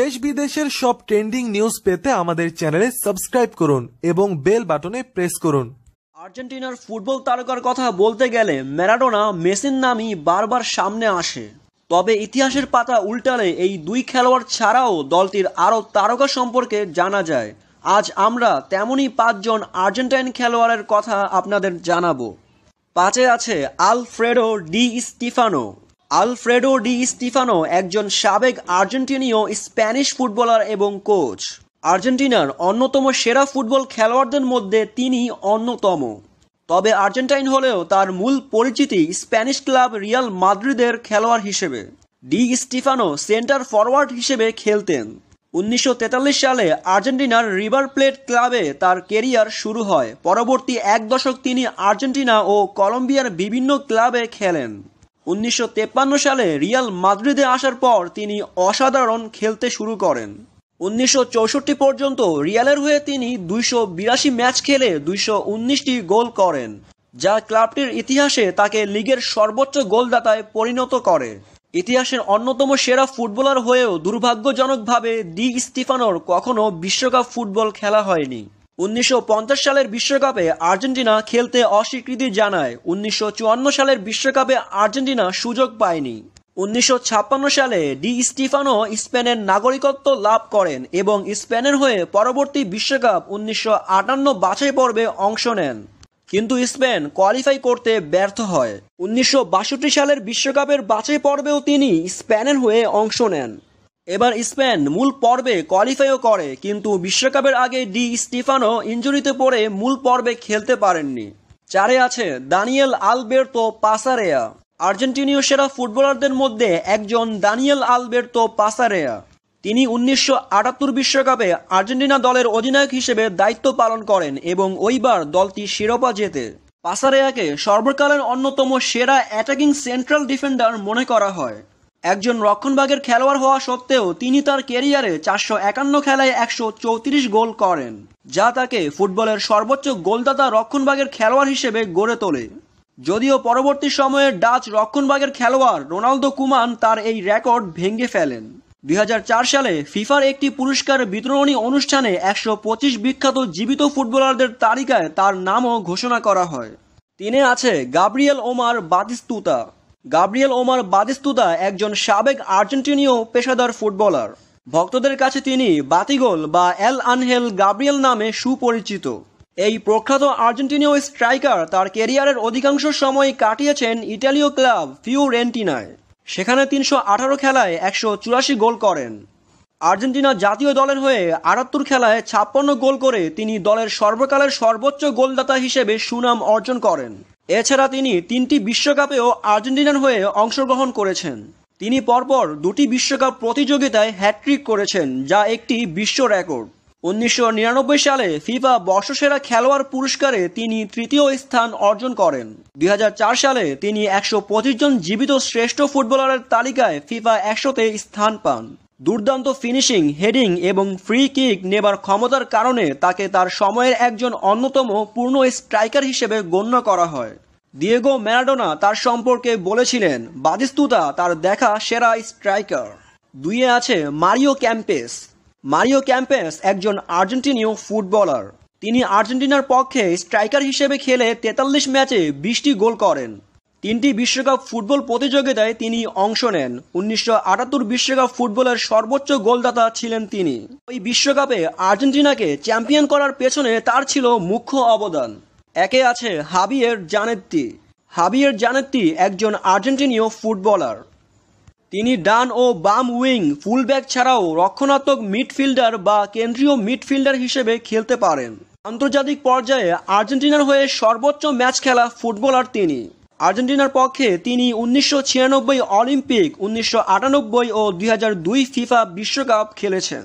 দেশ বিদেশের সব ট্রেন্ডিং নিউজ পেতে আমাদের চ্যানেলে সাবস্ক্রাইব করুন এবং বেল বাটনে প্রেস করুন আর্জেন্টিনার ফুটবল তারকার কথা বলতে গেলে ম্যারাডোনা মেসির নামই বারবার সামনে আসে তবে ইতিহাসের পাতা উল্টালে এই দুই খেলোয়াড় ছাড়াও দলটির আরও তারকা সম্পর্কে জানা যায় আজ আমরা তেমনই পাঁচজন আর্জেন্টাইন খেলোয়াড়ের কথা আপনাদের জানাবো পাঁচে আছে Alfredo Di Stefano Alfredo Di Stefano একজন সাবেক আর্জেন্টিনীয় স্প্যানিশ ফুটবলার এবং কোচ আর্জেন্টিনার অন্যতম সেরা ফুটবল খেলোয়াড়দের মধ্যে তিনি অন্যতম তবে আর্জেন্টাইন হলেও তার মূল পরিচিতি স্প্যানিশ ক্লাব রিয়াল মাদ্রিদের খেলোয়াড় হিসেবে ডি স্টিফানো সেন্টার ফরওয়ার্ড হিসেবে খেলতেন উনিশশো সালে আর্জেন্টিনার রিভার প্লেট ক্লাবে তার কেরিয়ার শুরু হয় পরবর্তী এক দশক তিনি আর্জেন্টিনা ও কলম্বিয়ার বিভিন্ন ক্লাবে খেলেন উনিশশো সালে রিয়াল মাদ্রিদে আসার পর তিনি অসাধারণ খেলতে শুরু করেন উনিশশো পর্যন্ত রিয়ালের হয়ে তিনি দুইশো ম্যাচ খেলে দুইশো গোল করেন যা ক্লাবটির ইতিহাসে তাকে লিগের সর্বোচ্চ গোলদাতায় পরিণত করে ইতিহাসের অন্যতম সেরা ফুটবলার হয়েও দুর্ভাগ্যজনকভাবে ডি স্টিফানোর কখনো বিশ্বকাপ ফুটবল খেলা হয়নি উনিশশো সালের বিশ্বকাপে আর্জেন্টিনা খেলতে অস্বীকৃতি জানায় উনিশশো সালের বিশ্বকাপে আর্জেন্টিনা সুযোগ পায়নি উনিশশো সালে ডি স্টিফানো স্পেনের নাগরিকত্ব লাভ করেন এবং স্পেনের হয়ে পরবর্তী বিশ্বকাপ উনিশশো বাছাই পর্বে অংশ নেন কিন্তু স্পেন কোয়ালিফাই করতে ব্যর্থ হয় উনিশশো সালের বিশ্বকাপের বাছাই পর্বেও তিনি স্পেনের হয়ে অংশ নেন এবার স্পেন মূল পর্বে কোয়ালিফাইও করে কিন্তু বিশ্বকাপের আগে ডি স্টিফানো ইঞ্জুরিতে পড়ে মূল পর্বে খেলতে পারেননি চারে আছে দানিয়েল আলবের্তো পাসারেয়া আর্জেন্টিনীয় সেরা ফুটবলারদের মধ্যে একজন দানিয়েল আলবের্তো পাসারেয়া তিনি উনিশশো বিশ্বকাপে আর্জেন্টিনা দলের অধিনায়ক হিসেবে দায়িত্ব পালন করেন এবং ওইবার দলটি শিরোপা জেতে পাসারেয়াকে সর্বকালের অন্যতম সেরা অ্যাটাকিং সেন্ট্রাল ডিফেন্ডার মনে করা হয় একজন রক্ষণভাগের খেলোয়াড় হওয়া সত্ত্বেও তিনি তার ক্যারিয়ারে চারশো একান্ন খেলায় একশো চৌত্রিশ গোল করেন যা তাকে ফুটবলের সর্বোচ্চ গোলদাতা রক্ষণভাগের খেলোয়াড় হিসেবে গড়ে তোলে যদিও পরবর্তী সময়ে ডাচ রক্ষণবাগের খেলোয়াড় রোনালদো কুমান তার এই রেকর্ড ভেঙে ফেলেন দুই সালে ফিফার একটি পুরস্কার বিতরণী অনুষ্ঠানে একশো বিখ্যাত জীবিত ফুটবলারদের তালিকায় তার নামও ঘোষণা করা হয় তিনি আছে গাব্রিয়েল ওমার বাতিস্তুতা গাব্রিয়েল ওমার বাদিস্তুদা একজন সাবেক আর্জেন্টিনীয় পেশাদার ফুটবলার ভক্তদের কাছে তিনি বাতিগোল বা এল আনহেল গাব্রিয়েল নামে সুপরিচিত এই প্রখ্যাত আর্জেন্টিনীয় স্ট্রাইকার তার কেরিয়ারের অধিকাংশ সময় কাটিয়েছেন ইটালীয় ক্লাব ফিউরেন্টিনায় সেখানে তিনশো আঠারো খেলায় একশো চুরাশি গোল করেন আর্জেন্টিনা জাতীয় দলের হয়ে আটাত্তর খেলায় ছাপ্পান্ন গোল করে তিনি দলের সর্বকালের সর্বোচ্চ গোলদাতা হিসেবে সুনাম অর্জন করেন এছাড়া তিনি তিনটি বিশ্বকাপেও আর্জেন্টিনার হয়ে অংশগ্রহণ করেছেন তিনি পরপর দুটি বিশ্বকাপ প্রতিযোগিতায় হ্যাট্রিক করেছেন যা একটি বিশ্ব রেকর্ড উনিশশো সালে ফিফা বর্ষসেরা খেলোয়াড় পুরস্কারে তিনি তৃতীয় স্থান অর্জন করেন দুই সালে তিনি একশো জন জীবিত শ্রেষ্ঠ ফুটবলারের তালিকায় ফিফা একশোতে স্থান পান দুর্দান্ত ফিনিশিং হেডিং এবং ফ্রি কিক নেবার ক্ষমতার কারণে তাকে তার সময়ের একজন অন্যতম পূর্ণ স্ট্রাইকার হিসেবে গণ্য করা হয় দিয়েগো ম্যারাডোনা তার সম্পর্কে বলেছিলেন বাদিস্তুতা তার দেখা সেরা স্ট্রাইকার দুইয়ে আছে মারিও ক্যাম্পেস মারিও ক্যাম্পেস একজন আর্জেন্টিনীয় ফুটবলার তিনি আর্জেন্টিনার পক্ষে স্ট্রাইকার হিসেবে খেলে তেতাল্লিশ ম্যাচে বিশটি গোল করেন তিনটি বিশ্বকাপ ফুটবল প্রতিযোগিতায় তিনি অংশ নেন উনিশশো বিশ্বকাপ ফুটবলের সর্বোচ্চ গোলদাতা ছিলেন তিনি ওই বিশ্বকাপে আর্জেন্টিনাকে চ্যাম্পিয়ন করার পেছনে তার ছিল মুখ্য অবদান একে আছে হাবিয়ের জানেত্তি হাবিয়ের জানেত্তি একজন আর্জেন্টিনীয় ফুটবলার তিনি ডান ও বাম উইং ফুলব্যাক ছাড়াও রক্ষণাত্মক মিডফিল্ডার বা কেন্দ্রীয় মিডফিল্ডার হিসেবে খেলতে পারেন আন্তর্জাতিক পর্যায়ে আর্জেন্টিনার হয়ে সর্বোচ্চ ম্যাচ খেলা ফুটবলার তিনি আর্জেন্টিনার পক্ষে তিনি উনিশশো অলিম্পিক উনিশশো ও দুই ফিফা বিশ্বকাপ খেলেছেন